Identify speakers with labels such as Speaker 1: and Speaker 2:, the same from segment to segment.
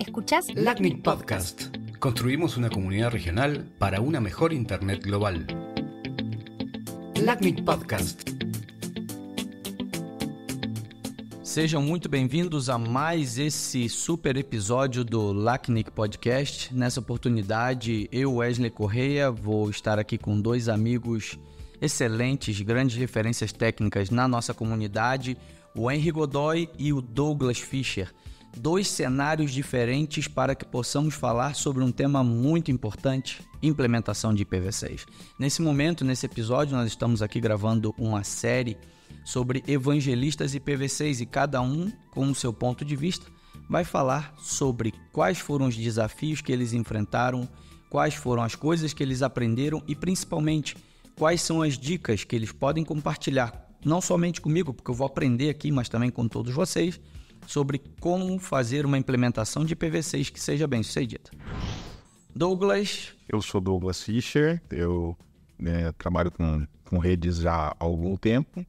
Speaker 1: Escuchás LACNIC
Speaker 2: Podcast. Construimos una comunidad regional para una mejor Internet global. LACNIC Podcast. Sejam muito bem-vindos a mais esse super episódio do LACNIC Podcast. Nessa oportunidade, eu, Wesley Correia, vou estar aqui com dois amigos excelentes, grandes referências técnicas na nossa comunidade, o Henry Godoy e o Douglas Fischer dois cenários diferentes para que possamos falar sobre um tema muito importante: implementação de IPv6. Nesse momento, nesse episódio, nós estamos aqui gravando uma série sobre evangelistas IPv6 e cada um, com o seu ponto de vista, vai falar sobre quais foram os desafios que eles enfrentaram, quais foram as coisas que eles aprenderam e principalmente quais são as dicas que eles podem compartilhar, não somente comigo, porque eu vou aprender aqui, mas também com todos vocês sobre como fazer uma implementação de ipv 6 que seja bem sucedida. Douglas.
Speaker 3: Eu sou Douglas Fischer, eu né, trabalho com, com redes já há algum tempo.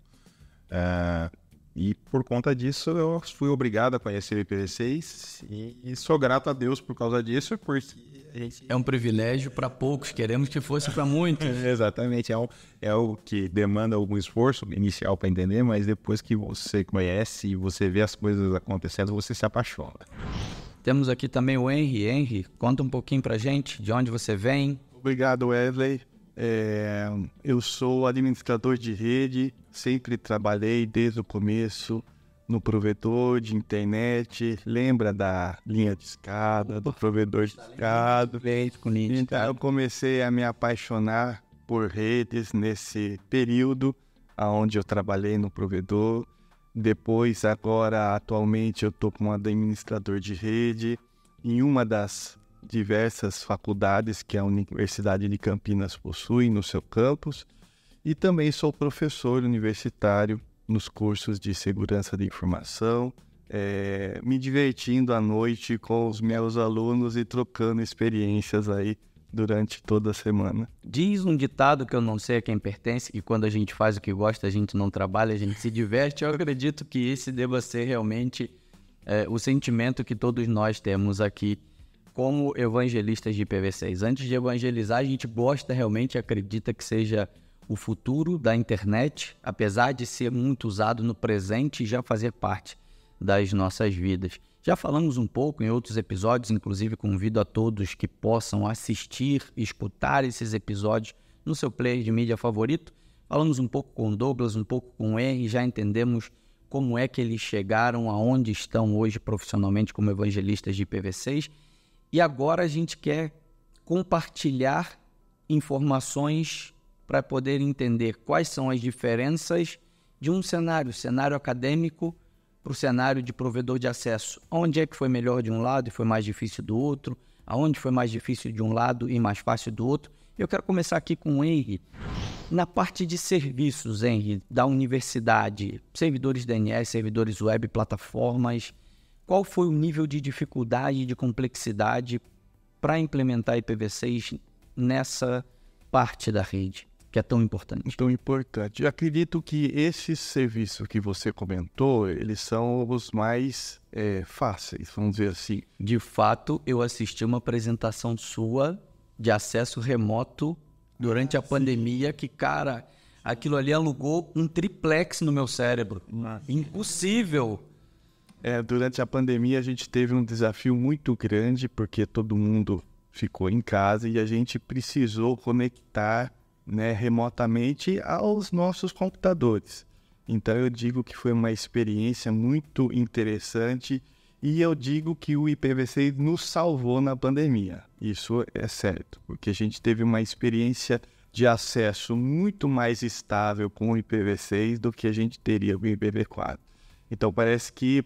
Speaker 3: É, e por conta disso, eu fui obrigado a conhecer o IPv6 e, e sou grato a Deus por causa disso, porque gente... É um
Speaker 2: privilégio para poucos, queremos que fosse para muitos.
Speaker 3: Exatamente, é, é o que demanda algum esforço inicial para entender, mas depois que você conhece e você vê as coisas acontecendo,
Speaker 2: você se apaixona. Temos aqui também o Henry. Henry, conta um pouquinho para gente de onde você vem.
Speaker 1: Obrigado, Wesley. É, eu sou
Speaker 2: administrador de
Speaker 1: rede, sempre trabalhei desde o começo no provedor de internet. Lembra da linha de escada, Opa. do provedor de escada? com Então, eu comecei a me apaixonar por redes nesse período onde eu trabalhei no provedor. Depois, agora, atualmente, eu estou como administrador de rede. Em uma das diversas faculdades que a Universidade de Campinas possui no seu campus e também sou professor universitário nos cursos de segurança de informação, é, me divertindo à noite com os meus alunos e trocando experiências aí
Speaker 2: durante toda a semana. Diz um ditado que eu não sei a quem pertence, que quando a gente faz o que gosta, a gente não trabalha, a gente se diverte. Eu acredito que esse deva ser realmente é, o sentimento que todos nós temos aqui como evangelistas de IPv6. Antes de evangelizar, a gente gosta realmente, acredita que seja o futuro da internet, apesar de ser muito usado no presente e já fazer parte das nossas vidas. Já falamos um pouco em outros episódios, inclusive convido a todos que possam assistir, escutar esses episódios no seu player de mídia favorito. Falamos um pouco com o Douglas, um pouco com o e já entendemos como é que eles chegaram aonde estão hoje profissionalmente como evangelistas de IPv6 e agora a gente quer compartilhar informações para poder entender quais são as diferenças de um cenário, cenário acadêmico para o cenário de provedor de acesso. Onde é que foi melhor de um lado e foi mais difícil do outro? Aonde foi mais difícil de um lado e mais fácil do outro? Eu quero começar aqui com o Henry. Na parte de serviços, Henry, da universidade, servidores DNS, servidores web, plataformas, qual foi o nível de dificuldade e de complexidade para implementar IPv6 nessa parte da rede, que é tão importante? Tão importante. Eu
Speaker 1: acredito que esses serviços que você comentou, eles são os mais
Speaker 2: é, fáceis, vamos dizer assim. De fato, eu assisti uma apresentação sua de acesso remoto durante ah, a sim. pandemia, que, cara, aquilo ali alugou um triplex no meu cérebro. Nossa. Impossível é, durante
Speaker 1: a pandemia, a gente teve um desafio muito grande, porque todo mundo ficou em casa e a gente precisou conectar né, remotamente aos nossos computadores. Então, eu digo que foi uma experiência muito interessante e eu digo que o IPv6 nos salvou na pandemia. Isso é certo, porque a gente teve uma experiência de acesso muito mais estável com o IPv6 do que a gente teria com o IPv4. Então, parece que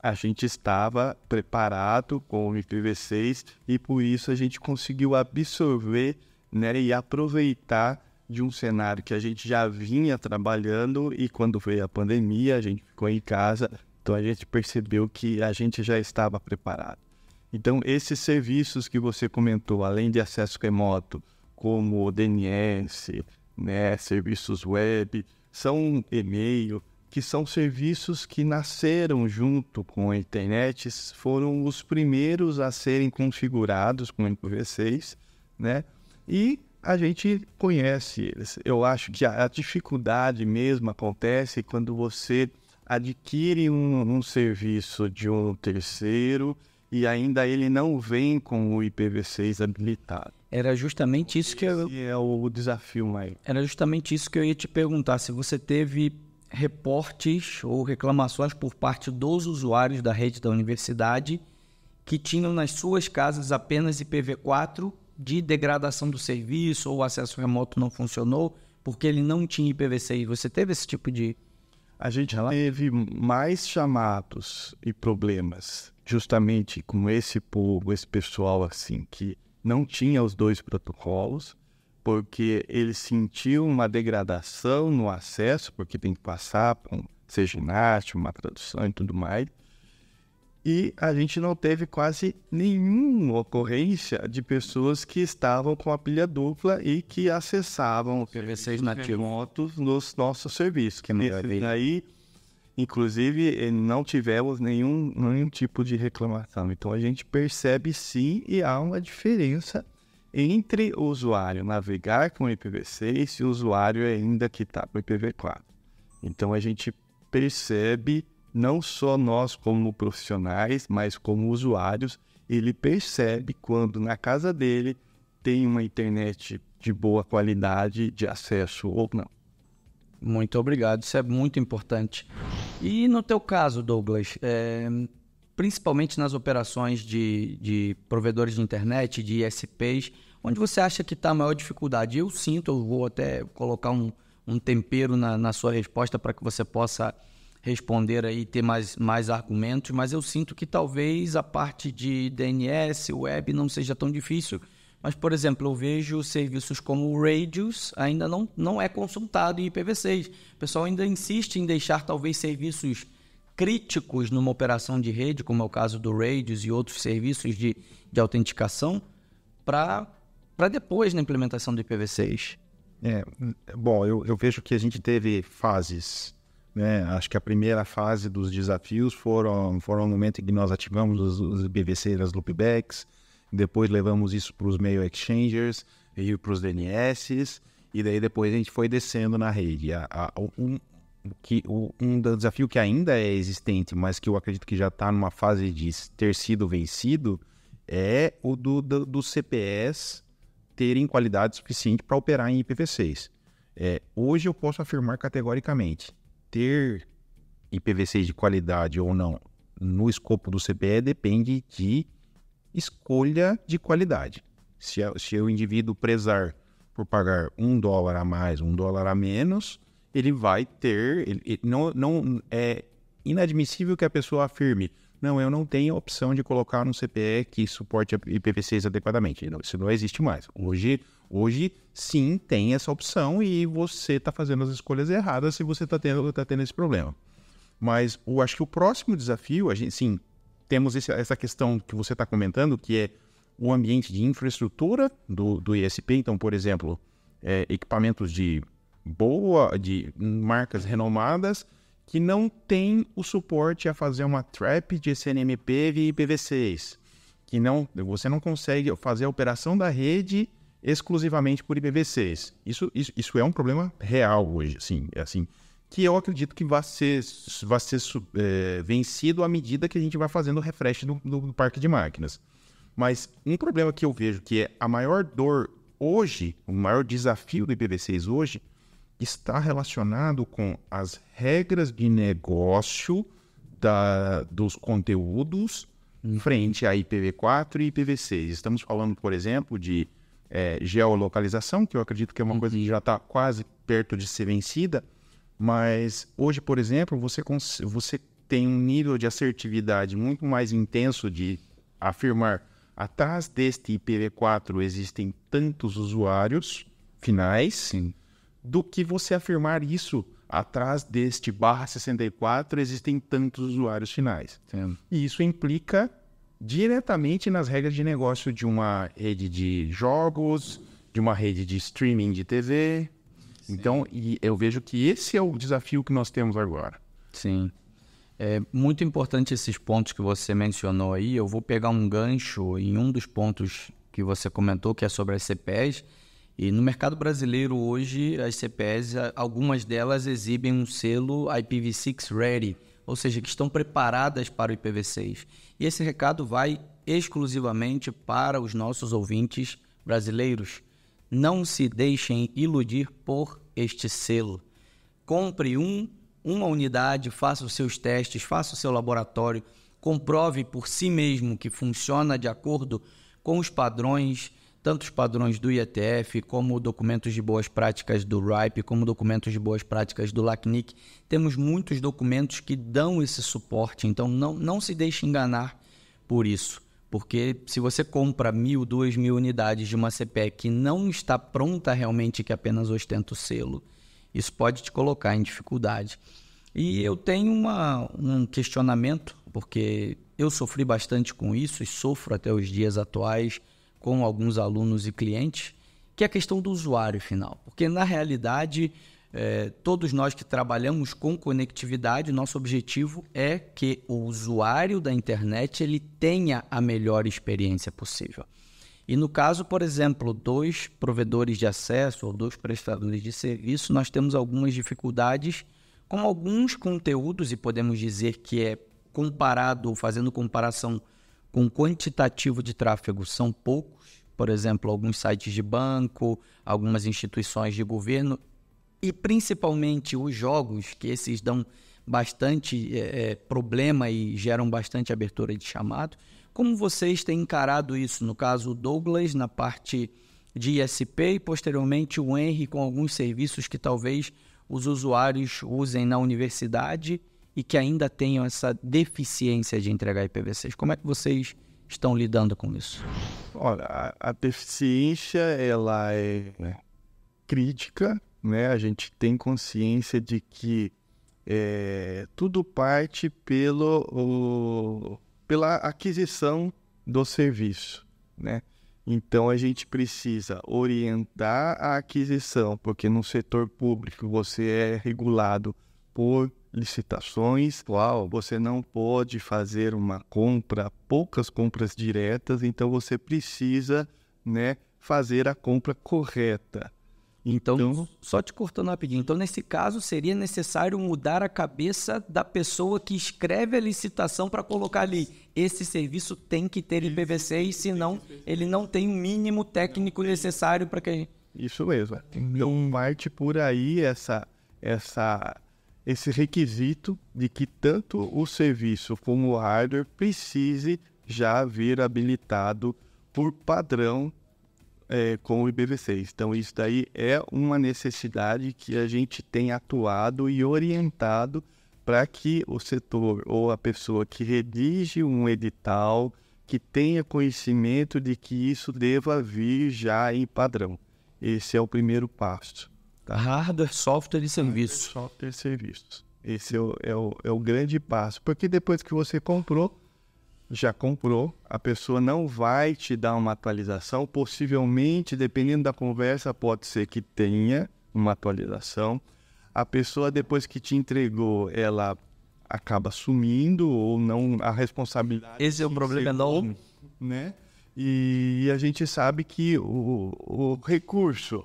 Speaker 1: a gente estava preparado com o IPv6 e por isso a gente conseguiu absorver né, e aproveitar de um cenário que a gente já vinha trabalhando e quando veio a pandemia a gente ficou em casa, então a gente percebeu que a gente já estava preparado. Então esses serviços que você comentou, além de acesso remoto, como DNS, né, serviços web, são e-mail, que são serviços que nasceram junto com a internet, foram os primeiros a serem configurados com o MPv6, né? E a gente conhece eles. Eu acho que a, a dificuldade mesmo acontece quando você adquire um, um, serviço de um terceiro e ainda ele não vem com o IPv6 habilitado.
Speaker 2: Era justamente isso Esse que eu... é o desafio maior. Era justamente isso que eu ia te perguntar, se você teve reportes ou reclamações por parte dos usuários da rede da universidade que tinham nas suas casas apenas IPv4 de degradação do serviço ou o acesso remoto não funcionou porque ele não tinha IPv6. Você teve esse tipo de a gente teve
Speaker 1: mais
Speaker 2: chamados e
Speaker 1: problemas justamente com esse povo, esse pessoal assim que não tinha os dois protocolos porque ele sentiu uma degradação no acesso, porque tem que passar por um uma tradução e tudo mais. E a gente não teve quase nenhuma ocorrência de pessoas que estavam com a pilha dupla e que acessavam PVCs remotos nos nossos serviços. Que Aí, inclusive, eh, não tivemos nenhum, nenhum tipo de reclamação. Então a gente percebe sim e há uma diferença entre o usuário navegar com o IPv6 e o usuário ainda que está com o IPv4. Então a gente percebe, não só nós como profissionais, mas como usuários, ele percebe quando na casa dele
Speaker 2: tem uma internet de boa qualidade de acesso ou não. Muito obrigado, isso é muito importante. E no teu caso, Douglas, é, principalmente nas operações de, de provedores de internet, de ISPs, onde você acha que está a maior dificuldade? Eu sinto, eu vou até colocar um, um tempero na, na sua resposta para que você possa responder aí ter mais, mais argumentos, mas eu sinto que talvez a parte de DNS, web, não seja tão difícil. Mas, por exemplo, eu vejo serviços como o Radius ainda não, não é consultado em IPv6. O pessoal ainda insiste em deixar talvez serviços críticos numa operação de rede, como é o caso do Radius e outros serviços de, de autenticação, para depois na implementação do IPv6?
Speaker 1: É,
Speaker 3: bom, eu, eu vejo que a gente teve fases né? Acho que a primeira fase dos desafios foram foram o momento em que nós ativamos os, os BVC as loopbacks, depois levamos isso para os meio exchangers e para os DNS, e daí depois a gente foi descendo na rede. A, a, um, que o, um desafio que ainda é existente, mas que eu acredito que já está numa fase de ter sido vencido, é o do, do, do CPS terem qualidade suficiente para operar em IPv6. É, hoje eu posso afirmar categoricamente, ter IPv6 de qualidade ou não no escopo do CPE depende de escolha de qualidade. Se, se o indivíduo prezar por pagar um dólar a mais, um dólar a menos, ele vai ter. Ele, ele, não, não é inadmissível que a pessoa afirme. Não, eu não tenho a opção de colocar no CPE que suporte IPv6 adequadamente. Não, isso não existe mais. Hoje, hoje sim, tem essa opção e você está fazendo as escolhas erradas se você está tendo, tá tendo esse problema. Mas eu acho que o próximo desafio, a gente, sim, temos esse, essa questão que você está comentando, que é o ambiente de infraestrutura do, do ISP. Então, por exemplo, é, equipamentos de boa, de marcas renomadas, que não tem o suporte a fazer uma trap de CNMP e IPv6. Que não, você não consegue fazer a operação da rede exclusivamente por IPv6. Isso, isso, isso é um problema real hoje, sim é assim que eu acredito que vai ser, vai ser é, vencido à medida que a gente vai fazendo o refresh do, do, do parque de máquinas. Mas um problema que eu vejo que é a maior dor hoje, o maior desafio do IPv6 hoje, está relacionado com as regras de negócio da, dos conteúdos hum. frente a IPv4 e IPv6. Estamos falando, por exemplo, de é, geolocalização, que eu acredito que é uma coisa que uhum. já está quase perto de ser vencida, mas hoje, por exemplo, você, você tem um nível de assertividade muito mais intenso de afirmar atrás deste IPv4 existem tantos usuários finais. Sim do que você afirmar isso atrás deste barra 64 existem tantos usuários finais. Sim. E isso implica diretamente nas regras de negócio de uma rede de jogos, de uma rede de streaming de TV. Sim. Então, e eu vejo que esse
Speaker 2: é o desafio que nós temos agora. Sim. É muito importante esses pontos que você mencionou aí. Eu vou pegar um gancho em um dos pontos que você comentou, que é sobre as CPEs e no mercado brasileiro hoje, as CPEs, algumas delas exibem um selo IPv6 ready, ou seja, que estão preparadas para o IPv6. E esse recado vai exclusivamente para os nossos ouvintes brasileiros. Não se deixem iludir por este selo. Compre um, uma unidade, faça os seus testes, faça o seu laboratório, comprove por si mesmo que funciona de acordo com os padrões tanto os padrões do IETF, como documentos de boas práticas do RIPE, como documentos de boas práticas do LACNIC. Temos muitos documentos que dão esse suporte, então não, não se deixe enganar por isso. Porque se você compra mil, duas mil unidades de uma CPE que não está pronta realmente, que apenas ostenta o selo, isso pode te colocar em dificuldade. E eu tenho uma, um questionamento, porque eu sofri bastante com isso e sofro até os dias atuais com alguns alunos e clientes, que é a questão do usuário final. Porque, na realidade, é, todos nós que trabalhamos com conectividade, nosso objetivo é que o usuário da internet ele tenha a melhor experiência possível. E no caso, por exemplo, dois provedores de acesso ou dois prestadores de serviço, nós temos algumas dificuldades com alguns conteúdos, e podemos dizer que é comparado, fazendo comparação com quantitativo de tráfego são poucos, por exemplo, alguns sites de banco, algumas instituições de governo e principalmente os jogos, que esses dão bastante é, problema e geram bastante abertura de chamado. Como vocês têm encarado isso? No caso, o Douglas na parte de ISP e posteriormente o Henry com alguns serviços que talvez os usuários usem na universidade e que ainda tenham essa deficiência de entregar IPv6? Como é que vocês estão lidando com isso? Olha, a, a deficiência
Speaker 1: ela é né, crítica, né? A gente tem consciência de que é, tudo parte pelo o, pela aquisição do serviço, né? Então a gente precisa orientar a aquisição, porque no setor público você é regulado por licitações, qual você não pode fazer uma compra, poucas compras diretas, então você precisa, né, fazer a compra
Speaker 2: correta. Então, então, só te cortando rapidinho. Então, nesse caso, seria necessário mudar a cabeça da pessoa que escreve a licitação para colocar ali. Esse serviço tem que ter IPv6, senão ele não tem o mínimo técnico necessário para que. Isso mesmo.
Speaker 1: Então, parte por aí essa, essa esse requisito de que tanto o serviço como o hardware precise já vir habilitado por padrão é, com o IBv6. Então, isso daí é uma necessidade que a gente tem atuado e orientado para que o setor ou a pessoa que redige um edital que tenha conhecimento de que isso deva vir já em padrão. Esse é o primeiro passo.
Speaker 2: Hardware, software e
Speaker 1: serviços. software e serviços. Esse é o, é, o, é o grande passo. Porque depois que você comprou, já comprou, a pessoa não vai te dar uma atualização. Possivelmente, dependendo da conversa, pode ser que tenha uma atualização. A pessoa, depois que te entregou, ela acaba sumindo ou não a responsabilidade. Esse é o problema enorme. Né? E, e a gente sabe que o, o recurso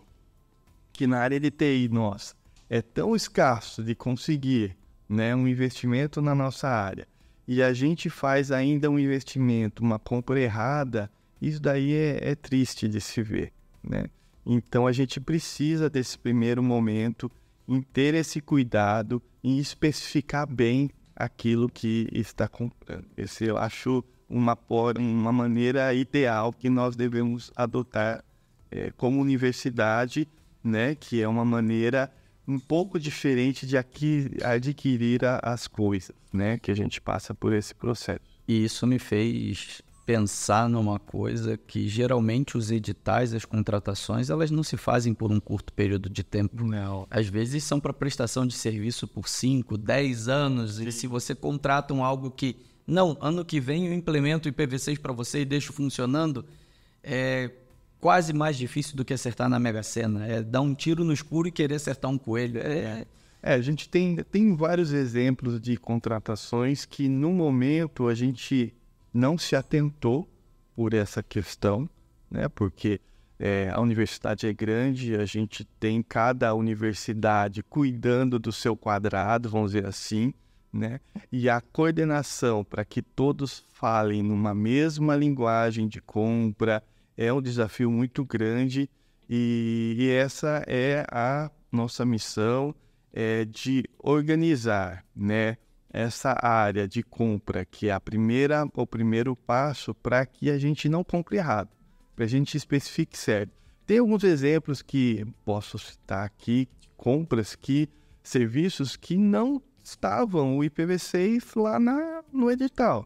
Speaker 1: que na área de TI nossa é tão escasso de conseguir né, um investimento na nossa área e a gente faz ainda um investimento, uma compra errada, isso daí é, é triste de se ver. Né? Então a gente precisa desse primeiro momento em ter esse cuidado em especificar bem aquilo que está comprando. Esse eu acho uma, uma maneira ideal que nós devemos adotar é, como universidade né? Que é uma maneira um pouco diferente
Speaker 2: de adquirir as coisas, né? Que a gente passa por esse processo. E isso me fez pensar numa coisa que geralmente os editais, as contratações, elas não se fazem por um curto período de tempo. Não. Às vezes são para prestação de serviço por 5, 10 anos Sim. e se você contrata um algo que não, ano que vem eu implemento o IPv6 para você e deixo funcionando, é, quase mais difícil do que acertar na Mega Sena. É dar um tiro no escuro e querer acertar um coelho. É, é, é a
Speaker 1: gente tem, tem vários exemplos de contratações que, no momento, a gente não se atentou por essa questão, né? Porque é, a universidade é grande, a gente tem cada universidade cuidando do seu quadrado, vamos dizer assim, né? E a coordenação para que todos falem numa mesma linguagem de compra, é um desafio muito grande e, e essa é a nossa missão é de organizar, né, essa área de compra que é a primeira o primeiro passo para que a gente não compre errado, para a gente especifique certo. Tem alguns exemplos que posso citar aqui, compras que serviços que não estavam o IPv6 lá na, no edital.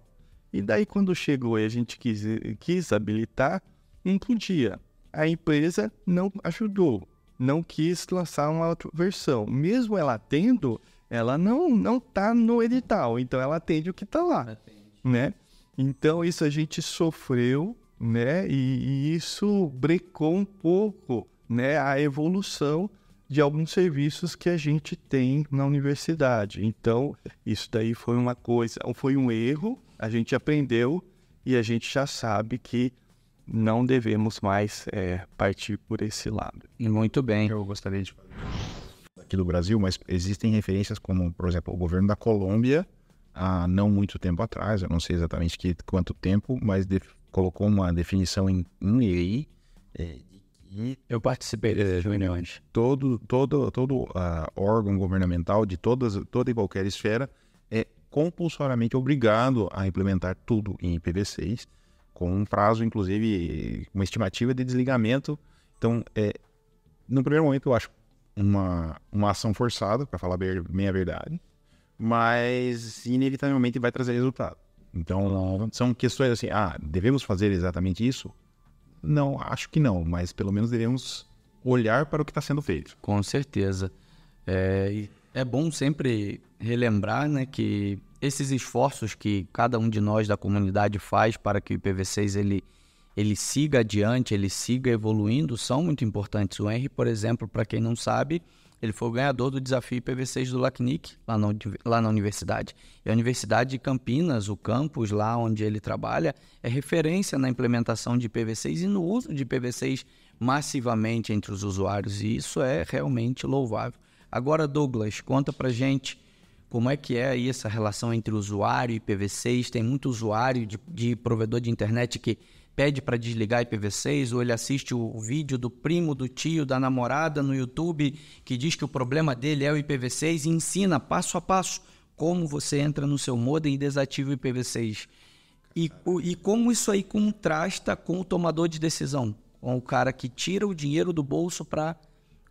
Speaker 1: E daí quando chegou e a gente quis, quis habilitar, um podia. A empresa não ajudou, não quis lançar uma outra versão. Mesmo ela tendo, ela não não tá no edital, então ela atende o que está lá, né? Então isso a gente sofreu, né? E, e isso brecou um pouco, né? A evolução de alguns serviços que a gente tem na universidade. Então, isso daí foi uma coisa, foi um erro, a gente aprendeu e a gente já sabe que não devemos mais é, partir por esse lado. Muito bem. Eu gostaria de
Speaker 3: aqui do Brasil, mas existem referências como, por exemplo, o governo da Colômbia, há não muito tempo atrás, eu não sei exatamente que, quanto tempo, mas de, colocou uma definição em, em lei. É, e eu participei das reuniões. Todo, todo, todo uh, órgão governamental de todas, toda e qualquer esfera é compulsoriamente obrigado a implementar tudo em IPv6 com um prazo, inclusive, uma estimativa de desligamento. Então, é, no primeiro momento, eu acho uma, uma ação forçada, para falar bem a verdade, mas inevitavelmente vai trazer resultado. Então, são questões assim, ah, devemos fazer exatamente isso? Não, acho que não, mas pelo
Speaker 2: menos devemos olhar para o que está sendo feito. Com certeza. É, é bom sempre relembrar né, que esses esforços que cada um de nós da comunidade faz para que o IPv6 ele, ele siga adiante, ele siga evoluindo, são muito importantes. O Henry, por exemplo, para quem não sabe, ele foi o ganhador do desafio IPv6 do LACNIC, lá na, lá na universidade. E a Universidade de Campinas, o campus lá onde ele trabalha, é referência na implementação de IPv6 e no uso de IPv6 massivamente entre os usuários. E isso é realmente louvável. Agora, Douglas, conta pra gente como é que é aí essa relação entre usuário e IPv6? Tem muito usuário de, de provedor de internet que pede para desligar IPv6 ou ele assiste o vídeo do primo, do tio, da namorada no YouTube que diz que o problema dele é o IPv6 e ensina passo a passo como você entra no seu modem e desativa o IPv6. E, o, e como isso aí contrasta com o tomador de decisão, com o cara que tira o dinheiro do bolso para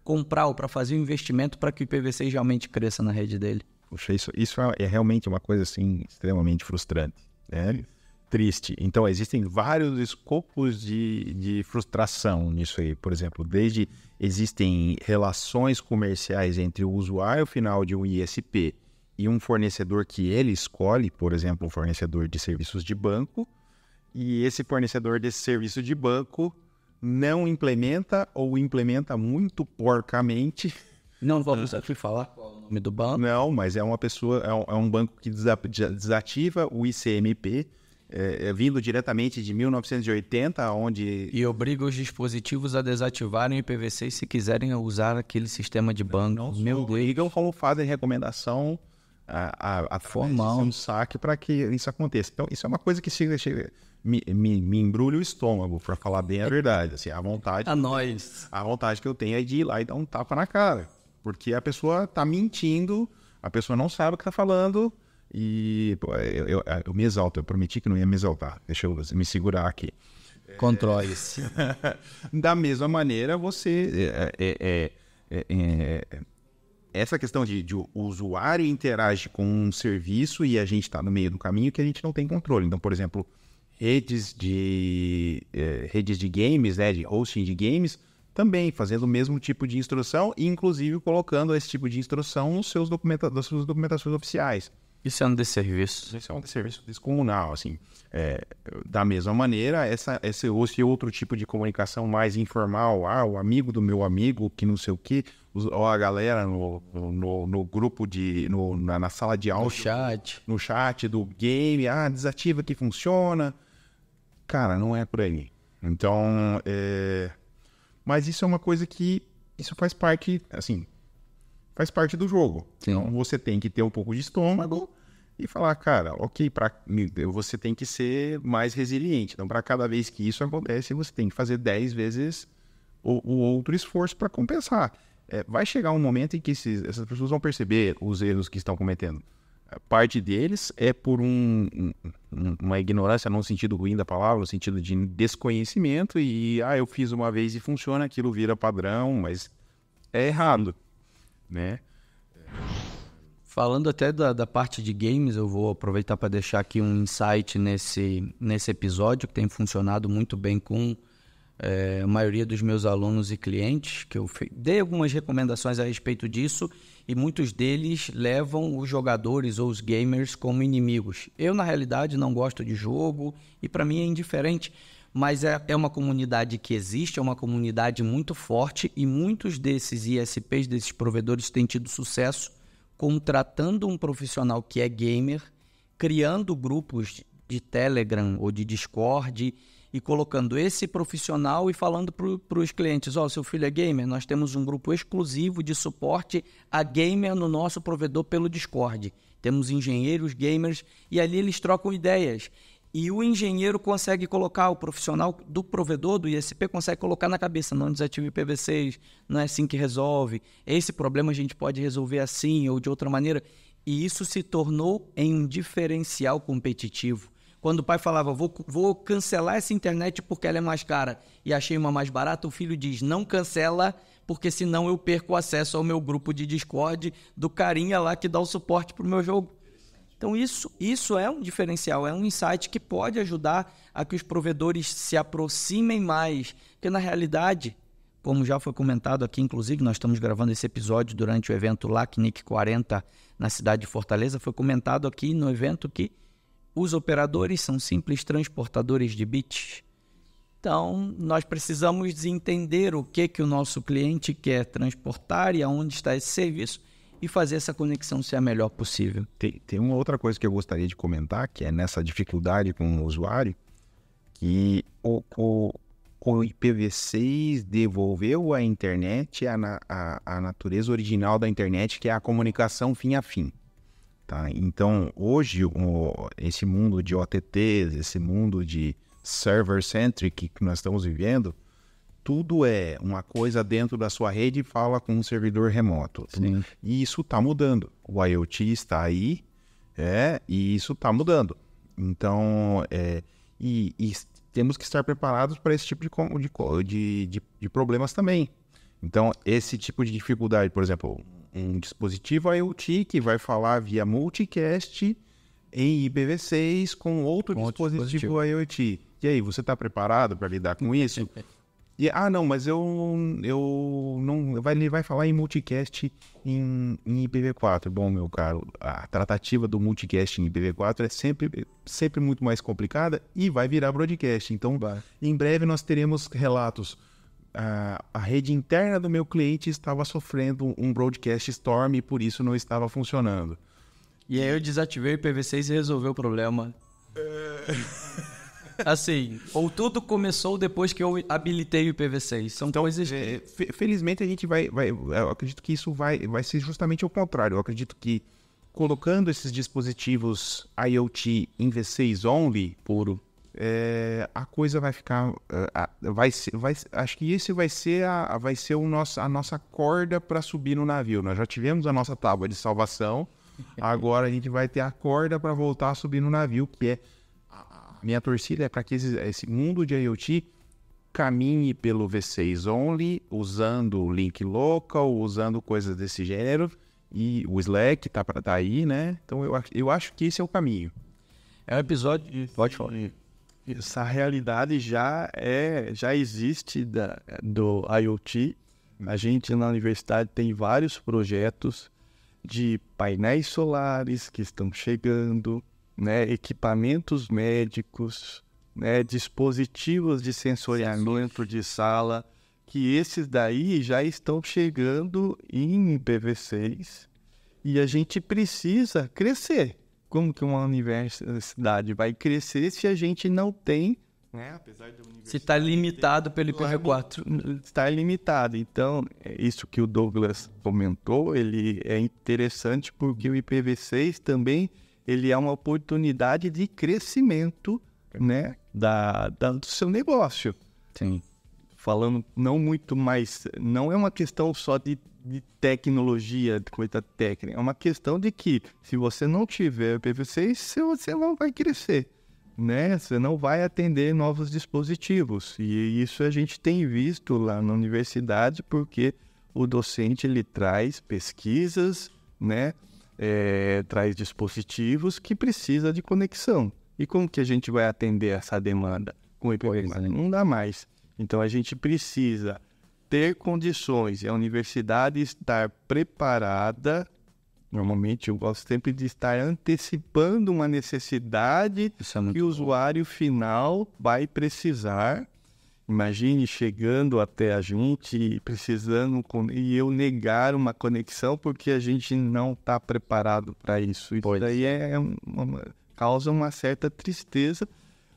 Speaker 2: comprar ou para fazer um investimento para que o IPv6 realmente cresça na rede dele.
Speaker 3: Puxa, isso, isso é, é, realmente uma coisa assim extremamente frustrante, né? Triste. Então, existem vários escopos de, de frustração nisso aí. Por exemplo, desde existem relações comerciais entre o usuário final de um ISP e um fornecedor que ele escolhe, por exemplo, um fornecedor de serviços de banco, e esse fornecedor desse serviço de banco não implementa ou implementa muito porcamente não vamos aqui ah. falar qual é o nome do banco. Não, mas é uma pessoa, é um, é um banco que desativa o ICMP, é, é, vindo diretamente de 1980, onde.
Speaker 2: E obriga os dispositivos a desativarem o IPv6 se quiserem usar aquele sistema de banco. Não, não Meu Deus. Obrigam como fazem recomendação a, a, a formal é é um saque para que isso aconteça. Então, isso é uma coisa
Speaker 3: que me, me, me, embrulha o estômago, para falar bem a verdade. Assim, a vontade. a nós. A vontade que eu tenho é de ir lá e dar um tapa na cara. Porque a pessoa está mentindo, a pessoa não sabe o que está falando. E pô, eu, eu, eu, me exalto, eu prometi que não ia me exaltar. Deixa eu me segurar aqui. Controle-se. da mesma maneira, você. É é é, é, é, é, essa questão de, de, o usuário interage com um serviço e a gente está no meio do caminho que a gente não tem controle. Então, por exemplo, redes de, redes de games, né, de hosting de games, também fazendo o mesmo tipo de instrução e, inclusive, colocando esse tipo de instrução nos seus documenta nas suas documentações oficiais. Isso é um desserviço. Isso é um desserviço descomunal, assim. É, da mesma maneira, essa, esse, esse outro tipo de comunicação mais informal, ah, o amigo do meu amigo, que não sei o quê, ou a galera no, no, no grupo de... No, na, na, sala de aula. No chat. No chat do game, ah, desativa que funciona. Cara, não é por aí. Então, é mas isso é uma coisa que. Isso faz parte, assim. Faz parte do jogo. Sim. Então você tem que ter um pouco de estômago e falar, cara, ok, para você tem que ser mais resiliente. Então, para cada vez que isso acontece, você tem que fazer 10 vezes o, o outro esforço para compensar. É, vai chegar um momento em que esses, essas pessoas vão perceber os erros que estão cometendo parte deles é por um, um, uma ignorância, não no sentido ruim da palavra, no sentido de desconhecimento, e ah, eu fiz uma vez e funciona,
Speaker 2: aquilo vira padrão, mas é errado, né? Falando até da, da parte de games, eu vou aproveitar para deixar aqui um insight nesse, nesse episódio que tem funcionado muito bem com é, a maioria dos meus alunos e clientes, que eu dei algumas recomendações a respeito disso, e muitos deles levam os jogadores ou os gamers como inimigos. Eu, na realidade, não gosto de jogo e para mim é indiferente, mas é, é uma comunidade que existe, é uma comunidade muito forte e muitos desses ISPs, desses provedores, têm tido sucesso contratando um profissional que é gamer, criando grupos de Telegram ou de Discord e colocando esse profissional e falando para os clientes: ó, oh, seu filho é gamer, nós temos um grupo exclusivo de suporte a gamer no nosso provedor pelo Discord. Temos engenheiros, gamers, e ali eles trocam ideias. E o engenheiro consegue colocar, o profissional do provedor do ISP consegue colocar na cabeça, não desative IPv6, não é assim que resolve, é esse problema a gente pode resolver assim ou de outra maneira. E isso se tornou em um diferencial competitivo quando o pai falava, vou, vou cancelar essa internet porque ela é mais cara e achei uma mais barata, o filho diz, não cancela, porque senão eu perco o acesso ao meu grupo de Discord do carinha lá que dá o suporte para o meu jogo. Então isso, isso é um diferencial, é um insight que pode ajudar a que os provedores se aproximem mais, porque na realidade, como já foi comentado aqui, inclusive nós estamos gravando esse episódio durante o evento LACNIC 40 na cidade de Fortaleza, foi comentado aqui no evento que os operadores são simples transportadores de bits. Então, nós precisamos entender o que que o nosso cliente quer transportar e aonde está esse serviço e fazer essa conexão ser a melhor possível. Tem, tem uma outra coisa que eu gostaria de comentar, que é nessa dificuldade com
Speaker 3: o usuário, que o, o, o IPv6 devolveu à internet a, a, a natureza original da internet, que é a comunicação fim a fim. Tá? Então, hoje, o, esse mundo de OTTs, esse mundo de server-centric que nós estamos vivendo, tudo é uma coisa dentro da sua rede e fala com um servidor remoto. Sim. E isso está mudando. O IoT está aí é, e isso está mudando. Então, é, e, e, temos que estar preparados para esse tipo de, de, de, de problemas também. Então, esse tipo de dificuldade, por exemplo, um dispositivo IoT que vai falar via multicast em IPv6 com outro com dispositivo, dispositivo IoT. E aí, você está preparado para lidar com isso? E, ah, não, mas eu, eu não. Vai, ele vai falar em multicast em, em, IPv4. Bom, meu caro, a tratativa do multicast em IPv4 é sempre, sempre muito mais complicada e vai virar broadcast. Então, vai. em breve nós teremos relatos a, a, rede interna do meu cliente estava sofrendo um broadcast storm e por isso não estava funcionando.
Speaker 2: E aí eu desativei o IPv6 e resolveu o problema. É... assim, ou tudo começou depois que eu habilitei o IPv6. São então, coisas.
Speaker 3: É, felizmente a gente vai, vai. Eu acredito que isso vai, vai ser justamente o contrário. Eu acredito que colocando esses dispositivos IoT em V6 only, puro, é, a coisa vai ficar, é, vai ser, vai, acho que esse vai ser a, vai ser o nosso, a nossa corda para subir no navio. Nós já tivemos a nossa tábua de salvação, agora a gente vai ter a corda para voltar a subir no navio, que é a minha torcida é para que esse, esse mundo de IoT caminhe pelo V6 Only, usando o link local, usando coisas desse gênero, e o Slack
Speaker 1: tá, tá aí, né? Então eu, eu acho que esse é o caminho. É um episódio. Pode falar. Essa realidade já é, já existe da, do IoT. A uhum. gente na universidade tem vários projetos de painéis solares que estão chegando, né, equipamentos médicos, né, dispositivos de sensoriamento de sala, que esses daí já estão chegando em IPv6 e a gente precisa crescer como que uma universidade vai crescer se a gente não tem né? Se está limitado pelo IPv4. Está limitado. Então, é isso que o Douglas comentou, ele é interessante porque o IPv6 também ele é uma oportunidade de crescimento né, da, da do seu negócio. Sim. Falando não muito mais... Não é uma questão só de de tecnologia, coisa técnica. É uma questão de que se você não tiver IPv6, você não vai crescer, né? Você não vai atender novos dispositivos. E isso a gente tem visto lá na universidade, porque o docente ele traz pesquisas, né? É, traz dispositivos que precisa de conexão. E como que a gente vai atender essa demanda com IPv6? Não dá mais. Então a gente precisa ter condições e a universidade estar preparada. Normalmente eu gosto sempre de estar antecipando uma necessidade é que o usuário final vai precisar. Imagine chegando até a gente e precisando e eu negar uma conexão porque a gente não está preparado para isso. Isso pois. daí é, é uma, causa uma certa tristeza,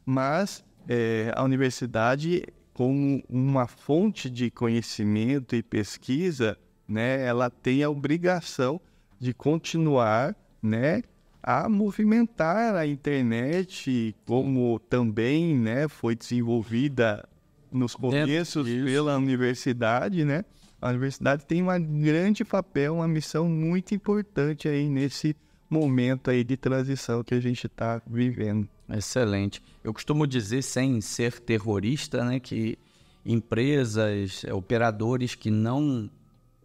Speaker 1: mas é, a universidade como uma fonte de conhecimento e pesquisa, né, ela tem a obrigação de continuar, né, a movimentar a internet, como também, né, foi desenvolvida nos começos pela universidade, né? A universidade tem um grande papel, uma missão muito importante aí nesse momento aí de transição que
Speaker 2: a gente está vivendo. Excelente. Eu costumo dizer, sem ser terrorista, né, que empresas, é, operadores que não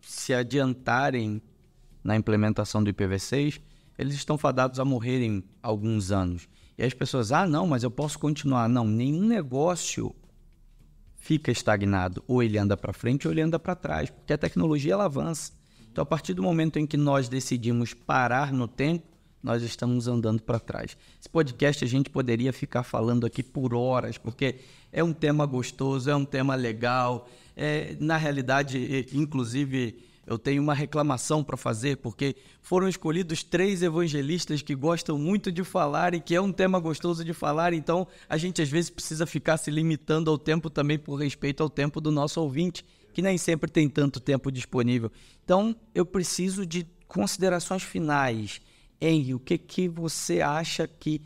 Speaker 2: se adiantarem na implementação do IPv6, eles estão fadados a morrerem alguns anos. E as pessoas, ah, não, mas eu posso continuar. Não, nenhum negócio fica estagnado. Ou ele anda para frente ou ele anda para trás, porque a tecnologia ela avança. Então, a partir do momento em que nós decidimos parar no tempo, nós estamos andando para trás. Esse podcast a gente poderia ficar falando aqui por horas, porque é um tema gostoso, é um tema legal. É, na realidade, inclusive, eu tenho uma reclamação para fazer, porque foram escolhidos três evangelistas que gostam muito de falar e que é um tema gostoso de falar, então a gente às vezes precisa ficar se limitando ao tempo também por respeito ao tempo do nosso ouvinte que nem sempre tem tanto tempo disponível. Então, eu preciso de considerações finais. Henry, o que, que você acha que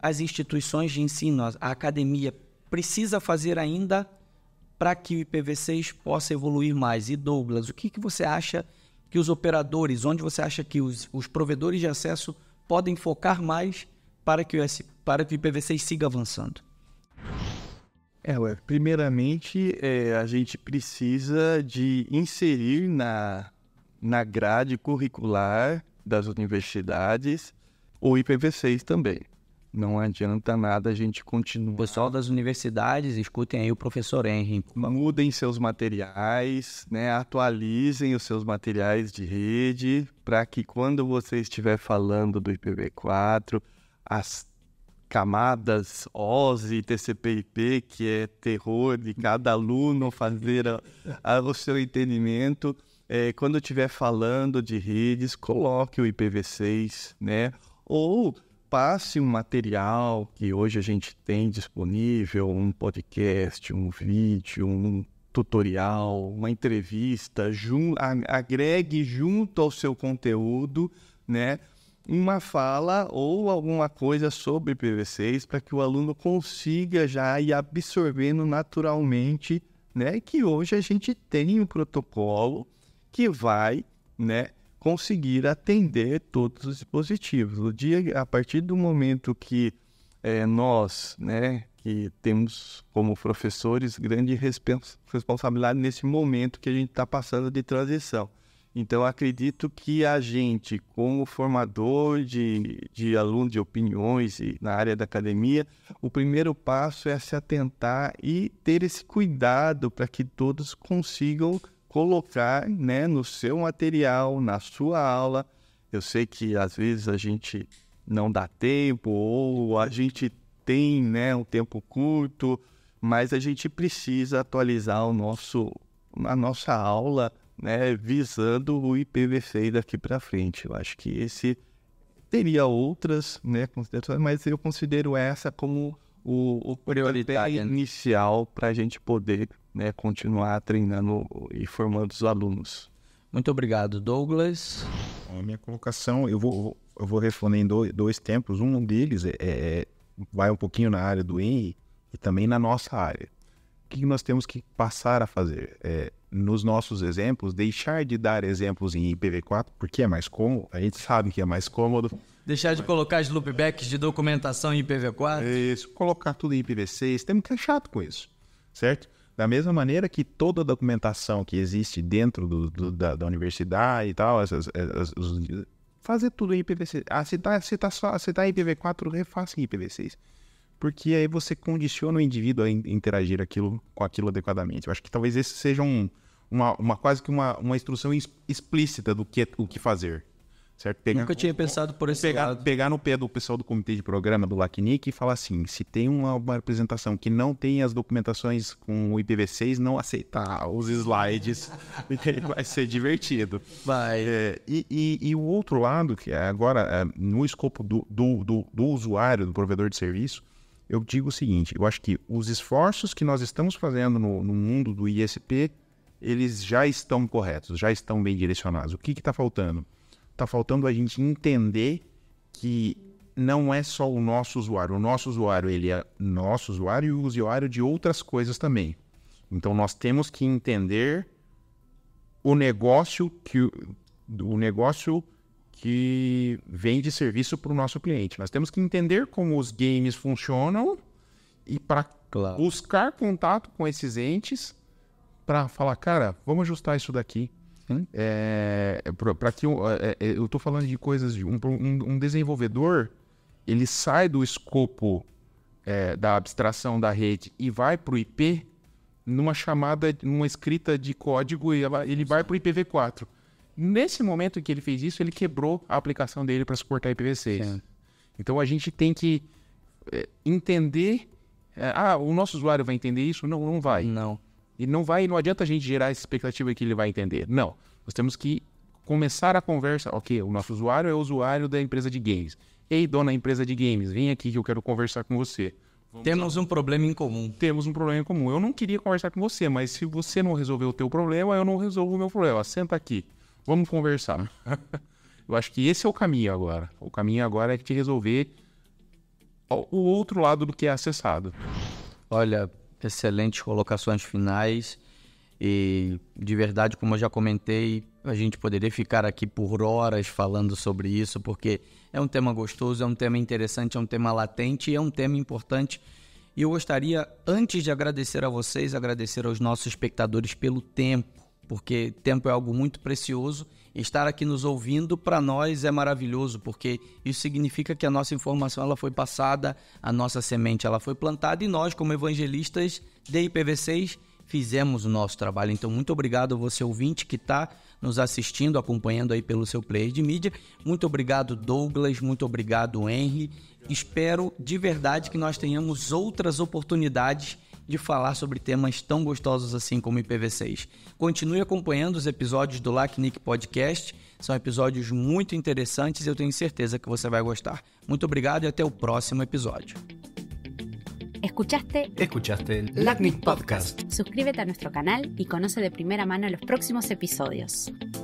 Speaker 2: as instituições de ensino, a academia, precisa fazer ainda para que o IPv6 possa evoluir mais? E Douglas, o que, que você acha que os operadores, onde você acha que os, os provedores de acesso podem focar mais para que, o, para que o IPv6 siga avançando?
Speaker 1: É, ué, primeiramente é, a gente precisa de inserir na, na grade curricular das universidades o IPv6 também. Não adianta nada a gente continuar. pessoal das universidades, escutem aí o professor Henry. Mudem seus materiais, né? atualizem os seus materiais de rede, para que quando você estiver falando do IPv4, as camadas OSI, TCP/IP, que é terror de cada aluno fazer a, a, o seu entendimento. É, quando estiver falando de redes, coloque o IPv6, né? Ou passe um material que hoje a gente tem disponível, um podcast, um vídeo, um tutorial, uma entrevista, jun agregue junto ao seu conteúdo, né? uma fala ou alguma coisa sobre PV6 para que o aluno consiga já ir absorvendo naturalmente, né? Que hoje a gente tem um protocolo que vai, né? Conseguir atender todos os dispositivos. O dia, a partir do momento que é, nós, né, que temos como professores grande responsabilidade nesse momento que a gente está passando de transição então, acredito que a gente, como formador de, de de opiniões e na área da academia, o primeiro passo é se atentar e ter esse cuidado para que todos consigam colocar né, no seu material, na sua aula. Eu sei que às vezes a gente não dá tempo ou a gente tem né, um tempo curto, mas a gente precisa atualizar o nosso, a nossa aula né, visando o IPv6 daqui para frente. Eu acho que esse teria outras né, considerações, mas eu considero essa como o, o prioritário né? inicial para a gente poder né, continuar treinando e formando os alunos. Muito obrigado, Douglas. A minha colocação,
Speaker 3: eu vou, eu vou responder em dois, dois tempos. Um deles é, é vai um pouquinho na área do Henry e também na nossa área que nós temos que passar a fazer? É, nos nossos exemplos, deixar de dar exemplos em IPv4, porque é mais cômodo, a gente sabe que é mais cômodo.
Speaker 2: Deixar de Mas... colocar de loopbacks de documentação em IPv4? Isso, colocar
Speaker 3: tudo em IPv6, temos que é chato com isso, certo? Da mesma maneira que toda a documentação que existe dentro do, do, da, da, universidade e tal, essas, essas, fazer tudo em IPv6. Ah, se está tá, tá, tá IPv4, refaça em IPv6 porque aí você condiciona o indivíduo a interagir aquilo, com aquilo adequadamente. Eu acho que talvez esse seja um, uma, uma, quase que uma, uma instrução explícita do que, o que fazer. Certo? Pegar, Nunca tinha pensado por esse pegar, lado. Pegar no pé do pessoal do comitê de programa do LACNIC e falar assim, se tem uma, uma apresentação que não tem as documentações com o IPv6, não aceitar os slides, vai ser divertido. Vai. É, e, e, e, o outro lado, que é agora é, no escopo do, do, do, do usuário, do provedor de serviço, eu digo o seguinte: eu acho que os esforços que nós estamos fazendo no, no mundo do ISP, eles já estão corretos, já estão bem direcionados. O que está faltando? Está faltando a gente entender que não é só o nosso usuário. O nosso usuário, ele é nosso usuário e o usuário de outras coisas também. Então nós temos que entender o negócio que o negócio que vende serviço para o nosso cliente. Nós temos que entender como os games funcionam e para claro. buscar contato com esses entes para falar, cara, vamos ajustar isso daqui. É, é para que eu, é, é, eu tô falando de coisas de um, um, um desenvolvedor ele sai do escopo é, da abstração da rede e vai para o IP numa chamada, numa escrita de código e ele vai para o IPv4. Nesse momento que ele fez isso, ele quebrou a aplicação dele para suportar IPv6. Sim. Então a gente tem que eh, entender. Eh, ah, o nosso usuário vai entender isso? Não, não vai. Não. E não vai, não adianta a gente gerar essa expectativa que ele vai entender. Não. Nós temos que começar a conversa. Ok, o nosso usuário é o usuário da empresa de games. Ei, dona empresa de games, vem aqui que eu quero conversar com você. Vamos Temos lá. um problema em comum. Temos um problema em comum. Eu não queria conversar com você, mas se você não resolver o teu problema, eu não resolvo o meu problema. Senta aqui. Vamos conversar. Eu acho que esse é o caminho agora. O caminho agora é te resolver o outro lado do que é acessado.
Speaker 2: Olha, excelentes colocações finais. E de verdade, como eu já comentei, a gente poderia ficar aqui por horas falando sobre isso, porque é um tema gostoso, é um tema interessante, é um tema latente é um tema importante. E eu gostaria, antes de agradecer a vocês, agradecer aos nossos espectadores pelo tempo porque tempo é algo muito precioso. Estar aqui nos ouvindo para nós é maravilhoso, porque isso significa que a nossa informação ela foi passada, a nossa semente ela foi plantada e nós, como evangelistas de IPv6, fizemos o nosso trabalho. Então, muito obrigado a você ouvinte que está nos assistindo, acompanhando aí pelo seu player de mídia. Muito obrigado, Douglas. Muito obrigado, Henry. Espero de verdade que nós tenhamos outras oportunidades de falar sobre temas tão gostosos assim como IPv6. Continue acompanhando os episódios do LACNIC Podcast, são episódios muito interessantes e eu tenho certeza que você vai gostar. Muito obrigado e até o próximo episódio. Escuchaste. Escuchaste el LACNIC Podcast. Suscríbete a nosso canal e conoce de primeira mano os próximos episódios.